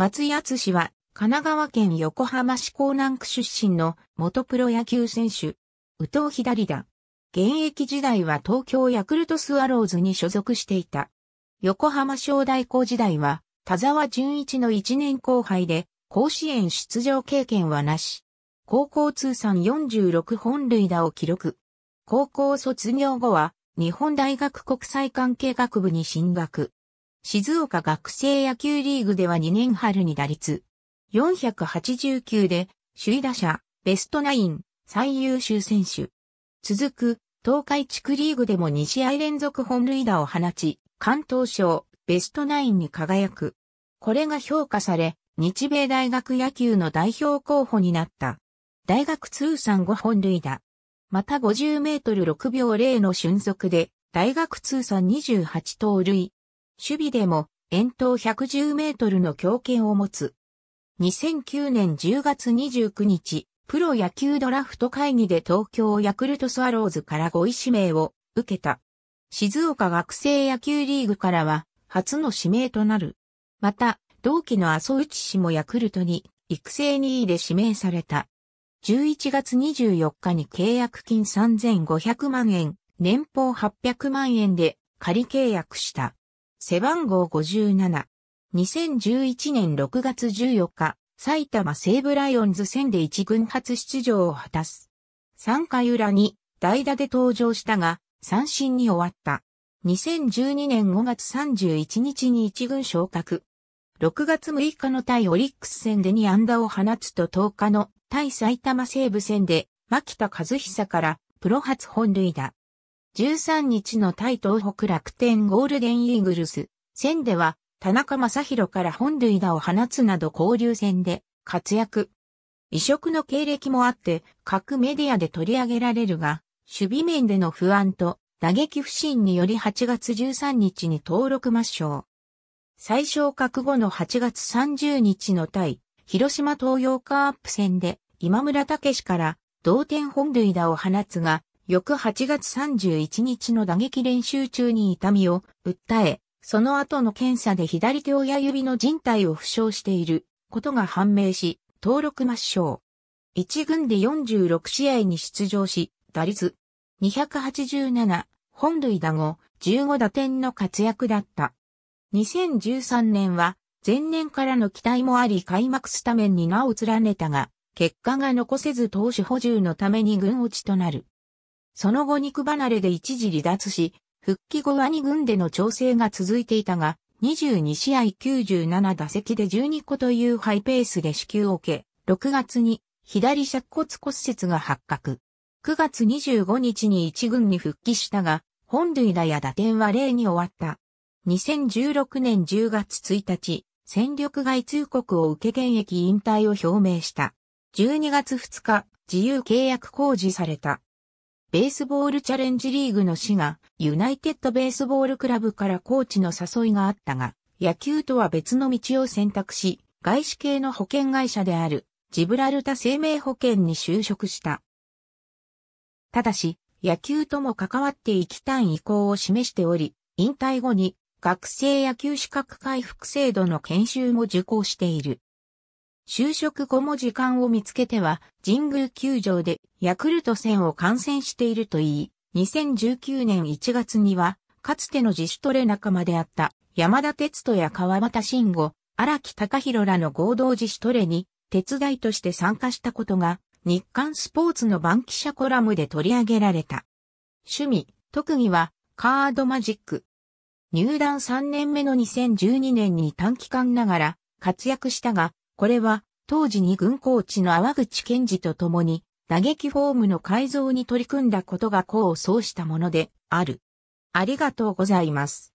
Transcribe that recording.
松井敦氏は、神奈川県横浜市港南区出身の元プロ野球選手、宇藤左だ。現役時代は東京ヤクルトスワローズに所属していた。横浜商大校時代は、田沢淳一の1年後輩で、甲子園出場経験はなし。高校通算46本塁打を記録。高校卒業後は、日本大学国際関係学部に進学。静岡学生野球リーグでは2年春に打率489で首位打者、ベストナイン、最優秀選手。続く東海地区リーグでも2試合連続本塁打を放ち、関東賞、ベストナインに輝く。これが評価され、日米大学野球の代表候補になった。大学通算5本塁打。また50メートル6秒0の俊足で、大学通算28盗塁、守備でも遠投110メートルの強肩を持つ。2009年10月29日、プロ野球ドラフト会議で東京ヤクルトスワローズから5位指名を受けた。静岡学生野球リーグからは初の指名となる。また、同期の麻生内氏もヤクルトに育成2位で指名された。11月24日に契約金3500万円、年俸800万円で仮契約した。背番号57。2011年6月14日、埼玉西武ライオンズ戦で1軍初出場を果たす。3回裏に代打で登場したが、三振に終わった。2012年5月31日に1軍昇格。6月6日の対オリックス戦で2安打を放つと10日の対埼玉西武戦で、牧田和久からプロ初本塁打。13日の対東北楽天ゴールデンイーグルス戦では田中正宏から本塁打を放つなど交流戦で活躍。異色の経歴もあって各メディアで取り上げられるが、守備面での不安と打撃不振により8月13日に登録抹消。最小覚悟の8月30日の対広島東洋カープ戦で今村武から同点本塁打を放つが、翌8月31日の打撃練習中に痛みを訴え、その後の検査で左手親指の人体を負傷していることが判明し、登録抹消。1軍で46試合に出場し、打率287、本塁打後、15打点の活躍だった。2013年は、前年からの期待もあり開幕スタメンに名を連ねたが、結果が残せず投手補充のために軍落ちとなる。その後肉離れで一時離脱し、復帰後は2軍での調整が続いていたが、22試合97打席で12個というハイペースで支給を受け、6月に左尺骨骨折が発覚。9月25日に1軍に復帰したが、本塁打や打点は0に終わった。2016年10月1日、戦力外通告を受け現役引退を表明した。12月2日、自由契約公示された。ベースボールチャレンジリーグの市が、ユナイテッドベースボールクラブからコーチの誘いがあったが、野球とは別の道を選択し、外資系の保険会社である、ジブラルタ生命保険に就職した。ただし、野球とも関わっていきたい意向を示しており、引退後に学生野球資格回復制度の研修も受講している。就職後も時間を見つけては、神宮球場でヤクルト戦を観戦しているといい、2019年1月には、かつての自主トレ仲間であった山田哲人や川端慎吾、荒木隆弘らの合同自主トレに手伝いとして参加したことが日刊スポーツの番記者コラムで取り上げられた。趣味、特技はカードマジック。入団3年目の2012年に短期間ながら活躍したがこれは当時に軍コーチの淡口健二と共に打撃フォームの改造に取り組んだことが功を奏したものである。ありがとうございます。